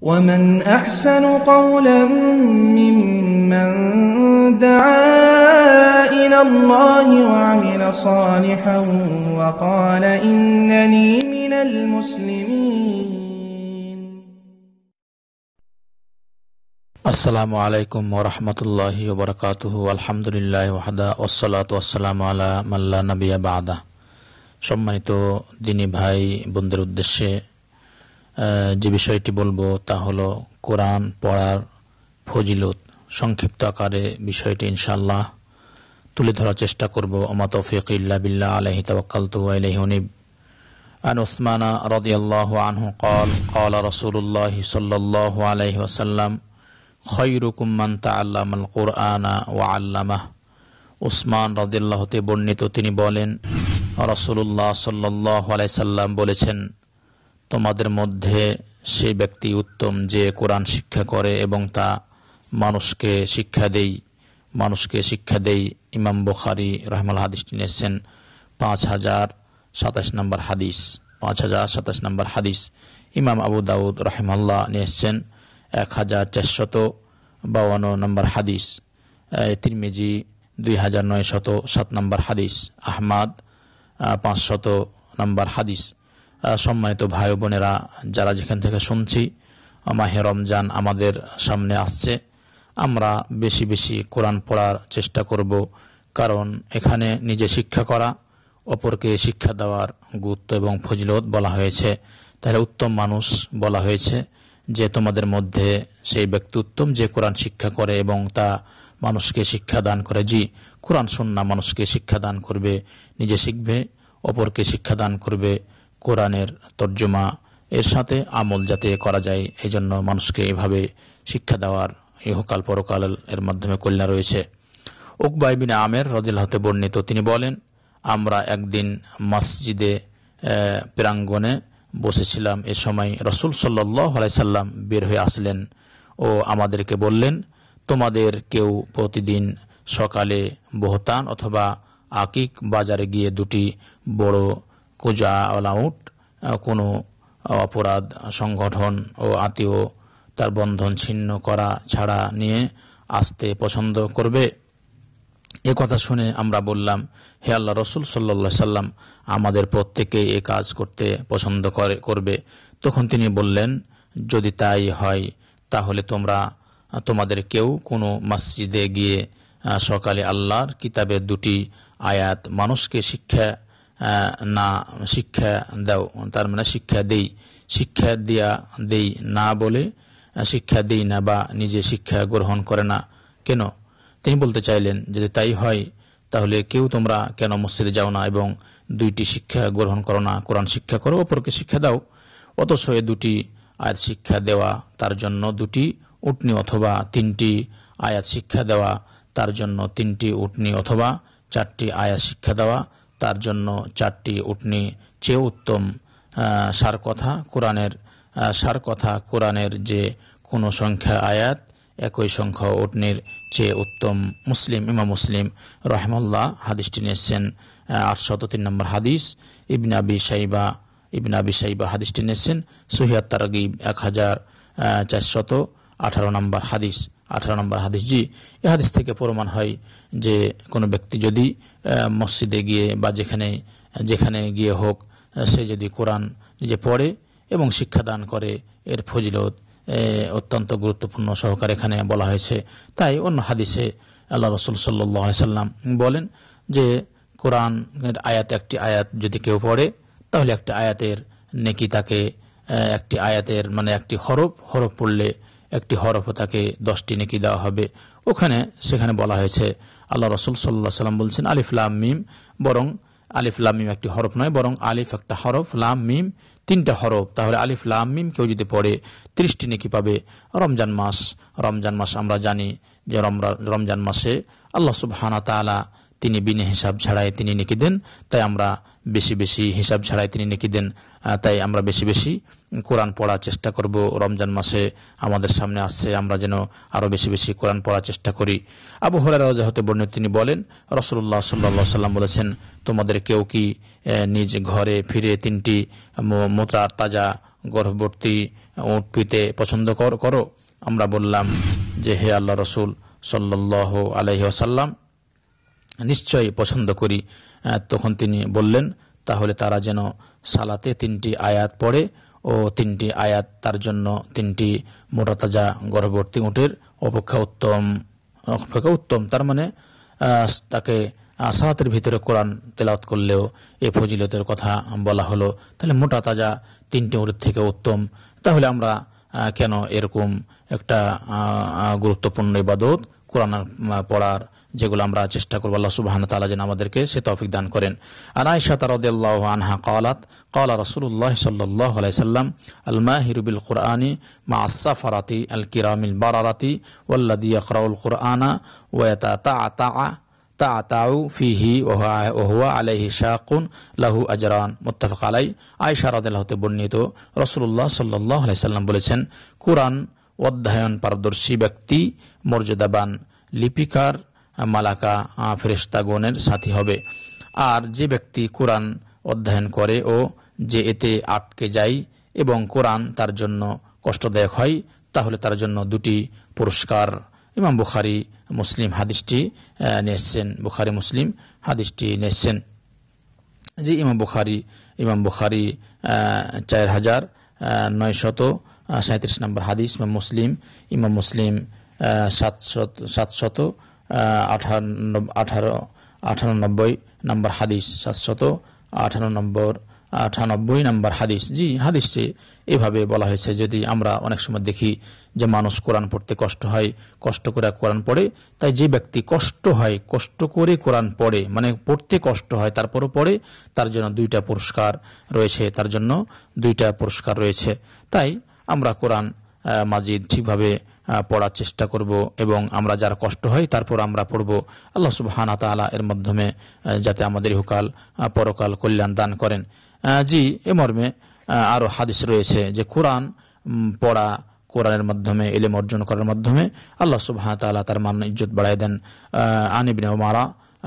ومن أحسن قولا ممن دعا إلى الله وعمل صالحا وقال إنني من المسلمين السلام عليكم ورحمة الله وبركاته والحمد لله وحده والصلاة والسلام على من لا نبي بعده সম্মানিত দিনী ভাই بندر উদ্দেশ্যে যে বিষয়টি বলবো তা হলো কোরআন পড়ার ফজিলত সংক্ষিপ্ত আকারে বিষয়টি ইনশাল্লাহ তুলে ধরার চেষ্টা করব আমা তৌফিক ইল্লা বিল্লাহ আলহি তবাকালতু আলহি অনিব عن عثمان رضي الله عنه قال قال رسول الله صلى الله عليه وسلم خيركم من تعلم القرآن وعلمه عثمان رضي الله উসমান রদিল্লাহতে বর্ণিত তিনি বলেন রসুল্লাহ সাল্লাহ আলাই সাল্লাম বলেছেন তোমাদের মধ্যে সে ব্যক্তি উত্তম যে কোরআন শিক্ষা করে এবং তা মানুষকে শিক্ষা দেই মানুষকে শিক্ষা দেই ইমাম বখারি রহমাল হাদিসটি নিয়েছেন পাঁচ হাজার সাতাশ নম্বর হাদিস পাঁচ হাজার সাতাশ নম্বর হাদিস ইমাম আবু দাউদ রহমাল্লাহ নিয়েছেন এক হাজার চারশত বাউান্ন নম্বর হাদিস তিরমিজি দুই হাজার নয় শত সাত নম্বর হাদিস আহমাদ পাঁচশত নম্বর হাদিস সম্মানিত ভাই বোনেরা যারা যেখান থেকে শুনছি মাহে রমজান আমাদের সামনে আসছে আমরা বেশি বেশি কোরআন পড়ার চেষ্টা করব কারণ এখানে নিজে শিক্ষা করা অপরকে শিক্ষা দেওয়ার গুরুত্ব এবং ফজিলত বলা হয়েছে তাহলে উত্তম মানুষ বলা হয়েছে যে তোমাদের মধ্যে সেই ব্যক্তি উত্তম যে কোরআন শিক্ষা করে এবং তা মানুষকে শিক্ষা দান করে জি কোরআন শুননা মানুষকে শিক্ষা দান করবে নিজে শিখবে অপরকে শিক্ষা দান করবে কোরআনের তর্জমা এর সাথে আমল যাতে করা যায় এই জন্য মানুষকে এভাবে শিক্ষা দেওয়ার ইহকাল পরকাল এর মাধ্যমে কল্যাণ রয়েছে উকবাই বিন আমের রদিল হতে বর্ণিত তিনি বলেন আমরা একদিন মসজিদে প্রাঙ্গণে বসেছিলাম এ সময় রসুল সাল্লাহ সাল্লাম বের হয়ে আসলেন ও আমাদেরকে বললেন তোমাদের কেউ প্রতিদিন সকালে বহতান অথবা আকিক বাজারে গিয়ে দুটি বড় কোজা অল আউট কোনো অপরাধ সংগঠন ও আত্মীয় তার বন্ধন ছিন্ন করা ছাড়া নিয়ে আসতে পছন্দ করবে এ কথা শুনে আমরা বললাম হে আল্লাহ রসুল সাল্লা সাল্লাম আমাদের প্রত্যেকে এ কাজ করতে পছন্দ করে করবে তখন তিনি বললেন যদি তাই হয় তাহলে তোমরা তোমাদের কেউ কোনো মসজিদে গিয়ে সকালে আল্লাহর কিতাবের দুটি আয়াত মানুষকে শিক্ষা না শিক্ষা দাও তার মানে শিক্ষা দেই শিক্ষা দেয়া দেই না বলে শিক্ষা দেই না বা নিজে শিক্ষা গ্রহণ করে না কেন তিনি বলতে চাইলেন যদি তাই হয় তাহলে কেউ তোমরা কেন মসজিদে যাও না এবং দুইটি শিক্ষা গ্রহণ করো না কোরআন শিক্ষা করো অপরকে শিক্ষা দাও অথচ এ দুটি আয়াত শিক্ষা দেওয়া তার জন্য দুটি উটনি অথবা তিনটি আয়াত শিক্ষা দেওয়া তার জন্য তিনটি উটনি অথবা চারটি আয়াত শিক্ষা দেওয়া তার জন্য চারটি উটনি চেয়ে উত্তম সার কথা কোরআনের সার কথা কোরআনের যে কোনো সংখ্যা আয়াত একই সংখ্যা উটনির চেয়ে উত্তম মুসলিম ইমা মুসলিম রহমল্লাহ হাদিসটি নিয়েছেন আটশত তিন নম্বর হাদিস ইবনাবি আবি সাইবা ইবন সাইবা হাদিসটি নিয়েছেন সহিয়া তারগিব এক হাজার চারশত আঠারো নম্বর হাদিস আঠারো নম্বর হাদিস জি এ হাদিস থেকে প্রমাণ হয় যে কোনো ব্যক্তি যদি মসজিদে গিয়ে বা যেখানে যেখানে গিয়ে হোক সে যদি কোরআন নিজে পড়ে এবং শিক্ষাদান করে এর ফজিলত অত্যন্ত গুরুত্বপূর্ণ সহকারে এখানে বলা হয়েছে তাই অন্য হাদিসে আল্লাহ রসুল সাল্লাহ সাল্লাম বলেন যে কোরআনের আয়াত একটি আয়াত যদি কেউ পড়ে তাহলে একটি আয়াতের নেকি তাকে একটি আয়াতের মানে একটি হরফ হরফ পড়লে একটি হরফ তাকে দশটি নেকি দেওয়া হবে ওখানে সেখানে বলা হয়েছে আল্লাহ রসুল সাল্লাহ সাল্লাম বলছেন আলিফ লাম মিম বরং আলিফ লাম মিম একটি হরফ নয় বরং আলিফ একটা হরফ লাম মিম তিনটা হরফ তাহলে আলিফ লাম মিম কেউ যদি পড়ে ত্রিশটি নেকি পাবে রমজান মাস রমজান মাস আমরা জানি যে রমজান মাসে আল্লাহ সুবহানা তালা তিনি বিনে হিসাব ছাড়াই তিনি নেকি দেন তাই আমরা বেশি বেশি হিসাব ছাড়াই তিনি নেকি দেন তাই আমরা বেশি বেশি কোরআন পড়ার চেষ্টা করব রমজান মাসে আমাদের সামনে আসছে আমরা যেন আরও বেশি বেশি কোরআন পড়ার চেষ্টা করি আবু হরের রাজা হতে বর্ণিত তিনি বলেন রসুল্লাহ সাল্লা সাল্লাম বলেছেন তোমাদের কেউ কি নিজ ঘরে ফিরে তিনটি মোতার তাজা গর্ভবর্তী উঁট পিতে পছন্দ করো আমরা বললাম যে হে আল্লাহ রসুল সাল্লাহ আলহি নিশ্চয়ই পছন্দ করি তখন তিনি বললেন তাহলে তারা যেন সালাতে তিনটি আয়াত পড়ে ও তিনটি আয়াত তার জন্য তিনটি মোটা তাজা গর্ভবর্তী উঁটের অপেক্ষা উত্তম অপেক্ষা উত্তম তার মানে তাকে সালাতের ভিতরে কোরআন তেলাওত করলেও এ ফজিলতের কথা বলা হলো তাহলে মোটা তাজা তিনটি উঁটের থেকে উত্তম তাহলে আমরা কেন এরকম একটা গুরুত্বপূর্ণ ইবাদত কোরআন পড়ার যেগুলো আমরা চেষ্টা করবো আল্লাহ সুবাহান তালা যেন আমাদেরকে সে তৌফিক দান করেন আর আয়সা তারদ্দাহ আনহা কলাত কলা রসুল্লাহ সাল্লাহ আলাইসাল্লাম আলমা হিরুবিল কুরআনী মা আসা ফারাতি আল কিরামিল বারারাতি ওল্লাদি আকরাউল কোরআনা ওয়াতা তা আতা তা আতাউ ফিহি ওহুয়া আলাইহি শাকুন লাহু আজরান মোত্তাফাক আলাই আয়সা রাদাহতে বর্ণিত রসুল্লাহ সাল্লাহ আলাইসাল্লাম বলেছেন কোরআন অধ্যায়ন পারদর্শী ব্যক্তি মর্যাদাবান লিপিকার মালাকা ফেরেস্তাগণের সাথী হবে আর যে ব্যক্তি কোরআন অধ্যয়ন করে ও যে এতে আটকে যায় এবং কোরআন তার জন্য কষ্টদায়ক হয় তাহলে তার জন্য দুটি পুরস্কার ইমাম বুখারি মুসলিম হাদিসটি নিয়েছেন বুখারি মুসলিম হাদিসটি নিয়েছেন যে ইমাম বুখারি ইমাম বুখারি চার হাজার নয়শত সাঁত্রিশ নম্বর হাদিস ইমাম মুসলিম ইমাম মুসলিম সাতশত সাতশত আঠান্ন আঠারো আঠানব্বই নম্বর হাদিস সাতশত আঠারো নম্বর আঠানব্বই নম্বর হাদিস জি হাদিসটি এভাবে বলা হয়েছে যদি আমরা অনেক সময় দেখি যে মানুষ কোরআন পড়তে কষ্ট হয় কষ্ট করে কোরআন পড়ে তাই যে ব্যক্তি কষ্ট হয় কষ্ট করে কোরআন পড়ে মানে পড়তে কষ্ট হয় তারপরও পড়ে তার জন্য দুইটা পুরস্কার রয়েছে তার জন্য দুইটা পুরস্কার রয়েছে তাই আমরা কোরআন মাজিদ ঠিকভাবে পড়ার চেষ্টা করব এবং আমরা যার কষ্ট হয় তারপর আমরা পড়ব আল্লাহ সুবহানা তালা এর মাধ্যমে যাতে আমাদের ইহকাল পরকাল কল্যাণ দান করেন জি এ মর্মে আরও হাদিস রয়েছে যে কোরআন পড়া কোরআনের মাধ্যমে এলেম অর্জন করার মাধ্যমে আল্লাহ সুবাহ তালা তার মান ইজ্জত বাড়াই দেন আনিবিন মারা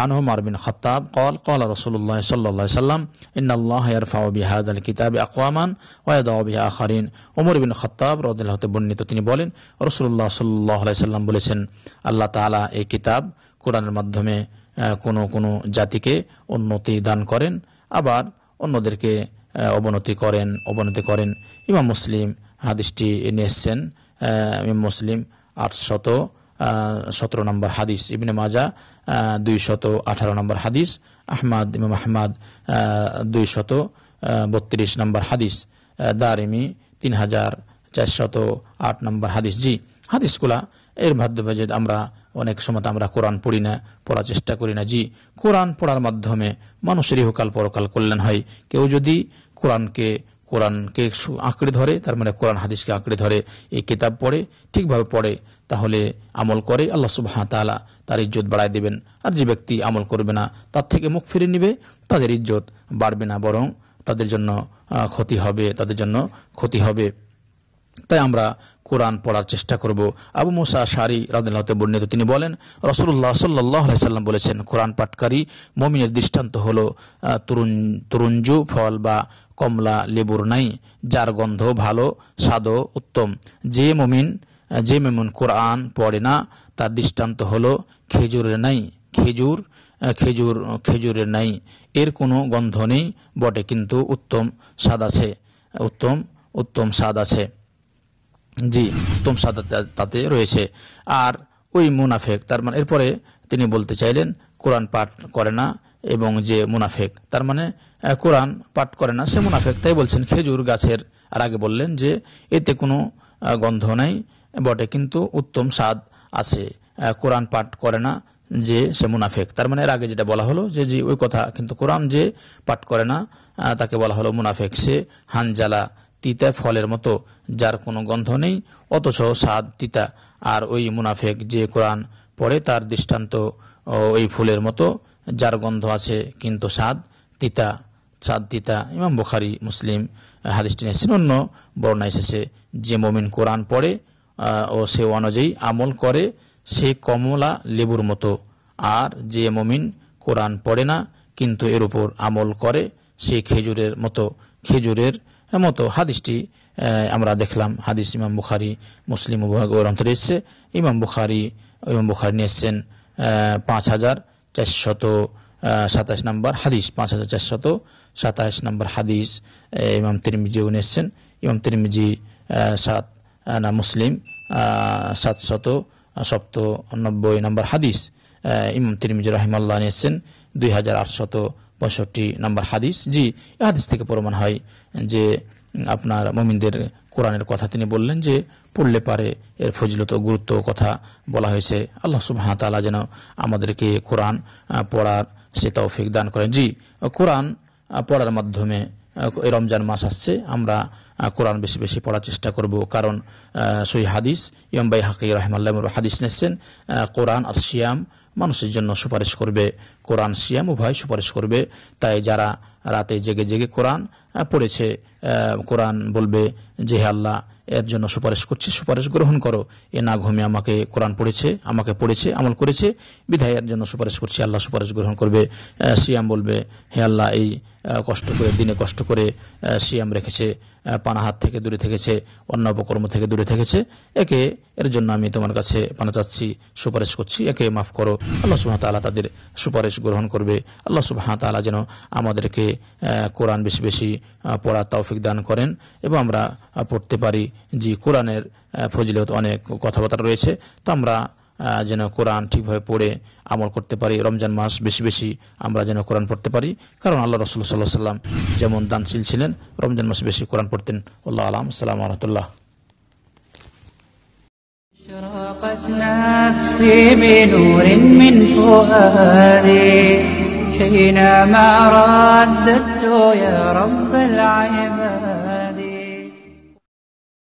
আনহু মারবিন খত্তাব কল কল রসুল্লাহ সাল্লাহ সাল্লাম ইন্নআল্লাহ ইয়ারফাউ বিহাদ আল কিতাব আকওয়ামান ওয়াদ বিহা আখারিন ওমর বিন খত্তাব বর্ণিত তিনি বলেন রসুল্লাহ সাল্লাহ সাল্লাম বলেছেন আল্লাহ তালা এই কিতাব কোরআনের মাধ্যমে কোনো কোনো জাতিকে উন্নতি দান করেন আবার অন্যদেরকে অবনতি করেন অবনতি করেন ইমাম মুসলিম হাদিসটি নিয়ে এসছেন মুসলিম আটশত সতেরো নম্বর হাদিস ইবনে মাজা দুই শত আঠারো নম্বর হাদিস আহমাদ ইমাম আহমাদ দুই শত বত্রিশ নম্বর হাদিস ইমি তিন হাজার চারশত আট নম্বর হাদিস জি হাদিসগুলা এর মাধ্যমে যে আমরা অনেক সময় আমরা কোরআন পড়ি না পড়ার চেষ্টা করি না জি কোরআন পড়ার মাধ্যমে মানুষের ইহকাল পরকাল কল্যাণ হয় কেউ যদি কোরআনকে কোরআনকে আঁকড়ে ধরে তার মানে কোরআন হাদিসকে আঁকড়ে ধরে এই কিতাব পড়ে ঠিকভাবে পড়ে তাহলে আমল করে আল্লাহ সুবাহ তালা তার ইজ্জত বাড়ায় দেবেন আর যে ব্যক্তি আমল করবে না তার থেকে মুখ ফিরে নিবে তাদের ইজ্জত বাড়বে না বরং তাদের জন্য ক্ষতি হবে তাদের জন্য ক্ষতি হবে তাই আমরা কোরআন পড়ার চেষ্টা করব আবু মুসা সারি রাজনীতি বর্ণিত তিনি বলেন রসুল্লাহ সাল্লাহ সাল্লাম বলেছেন কোরআন পাটকারী মমিনের দৃষ্টান্ত হল তরুণ তরুঞ্জু ফল বা কমলা লেবুর নাই যার গন্ধ ভালো স্বাদও উত্তম যে মমিন যে মেমন কোরআন পড়ে না তার দৃষ্টান্ত হল খেজুরের নাই খেজুর খেজুর খেজুরের নাই এর কোনো গন্ধ নেই বটে কিন্তু উত্তম স্বাদ আছে উত্তম উত্তম স্বাদ আছে জি তুমসা তাতে রয়েছে আর ওই মুনাফেক তার মানে এরপরে তিনি বলতে চাইলেন কোরআন পাঠ করে না এবং যে মুনাফেক তার মানে কোরআন পাঠ করে না সে মুনাফেক তাই বলছেন খেজুর গাছের আর আগে বললেন যে এতে কোনো গন্ধ নাই বটে কিন্তু উত্তম স্বাদ আছে কোরআন পাঠ করে না যে সে মুনাফেক তার মানে এর আগে যেটা বলা হলো যে যে ওই কথা কিন্তু কোরআন যে পাঠ করে না তাকে বলা হলো মুনাফেক সে হানজালা তিতা ফলের মতো যার কোনো গন্ধ নেই অথচ স্বাদ তিতা আর ওই মুনাফেক যে কোরআন পড়ে তার দৃষ্টান্ত ওই ফুলের মতো যার গন্ধ আছে কিন্তু স্বাদ তিতা সাদ তিতা ইমাম বুখারি মুসলিম হারিস্টিন নিয়েছেন অন্য বর্ণা এসেছে যে মমিন কোরআন পড়ে ও সে অনুযায়ী আমল করে সে কমলা লেবুর মতো আর যে মমিন কোরআন পড়ে না কিন্তু এর উপর আমল করে সে খেজুরের মতো খেজুরের মতো হাদিসটি আমরা দেখলাম হাদিস ইমাম বুখারি মুসলিম অন্তরে এসছে ইমাম বুখারি ইমাম বুখারি নিয়ে এসছেন পাঁচ হাজার চারশত সাতাশ নম্বর হাদিস পাঁচ হাজার চারশত সাতাশ নম্বর হাদিস ইমাম তিরমিজি উনি এসছেন ইমাম তিরমিজি সাত না মুসলিম সাতশত নব্বই নম্বর হাদিস ইমাম তিরমিজি রহিমাল্লাহ এসছেন দুই হাজার আটশত পঁয়ষট্টি নম্বর হাদিস জি হাদিস থেকে প্রমাণ হয় যে আপনার মমিনদের কোরআনের কথা তিনি বললেন যে পড়লে পারে এর ফজিলত গুরুত্ব কথা বলা হয়েছে আল্লাহ সুবাহ তালা যেন আমাদেরকে কোরআন পড়ার সে তৌফিক দান করেন জি কোরআন পড়ার মাধ্যমে রমজান মাস আসছে আমরা কোরআন বেশি বেশি পড়ার চেষ্টা করব কারণ সই হাদিস ইয়ম্বাই হাকি রহমাল্লাহ হাদিস নিচ্ছেন কোরআন আর শিয়াম মানুষের জন্য সুপারিশ করবে কোরআন সিয়াম উভয় সুপারিশ করবে তাই যারা রাতে জেগে জেগে কোরআন পড়েছে কোরআন বলবে যে হে আল্লাহ এর জন্য সুপারিশ করছি সুপারিশ গ্রহণ করো এ না ঘুমে আমাকে কোরআন পড়েছে আমাকে পড়েছে আমল করেছে বিধায় এর জন্য সুপারিশ করছি আল্লাহ সুপারিশ গ্রহণ করবে সিয়াম বলবে হে আল্লাহ এই কষ্ট করে দিনে কষ্ট করে সিয়াম রেখেছে পানাহাত থেকে দূরে থেকেছে অন্য অপকর্ম থেকে দূরে থেকেছে একে এর জন্য আমি তোমার কাছে পানা চাচ্ছি সুপারিশ করছি একে মাফ করো আল্লাহ সুহাত আল্লাহ তাদের সুপারিশ গ্রহণ করবে আল্লাহ সুহাত আল্লাহ যেন আমাদেরকে কোরআন বেশি বেশি পড়া তৌফিক দান করেন এবং আমরা পড়তে পারি যে কোরআনের ফজিলত অনেক কথাবার্তা রয়েছে তো আমরা যেন কোরআন ঠিকভাবে পড়ে আমল করতে পারি রমজান মাস বেশি বেশি আমরা যেন কোরআন পড়তে পারি কারণ আল্লাহ রসুল সাল্লাহ সাল্লাম যেমন দানশীল ছিলেন রমজান মাসে বেশি কোরআন পড়তেন আল্লাহ আলাম সালাম আলহামতুল্লাহ اشرقت نفسي بنور من فؤادي حينما رددت يا رب العباد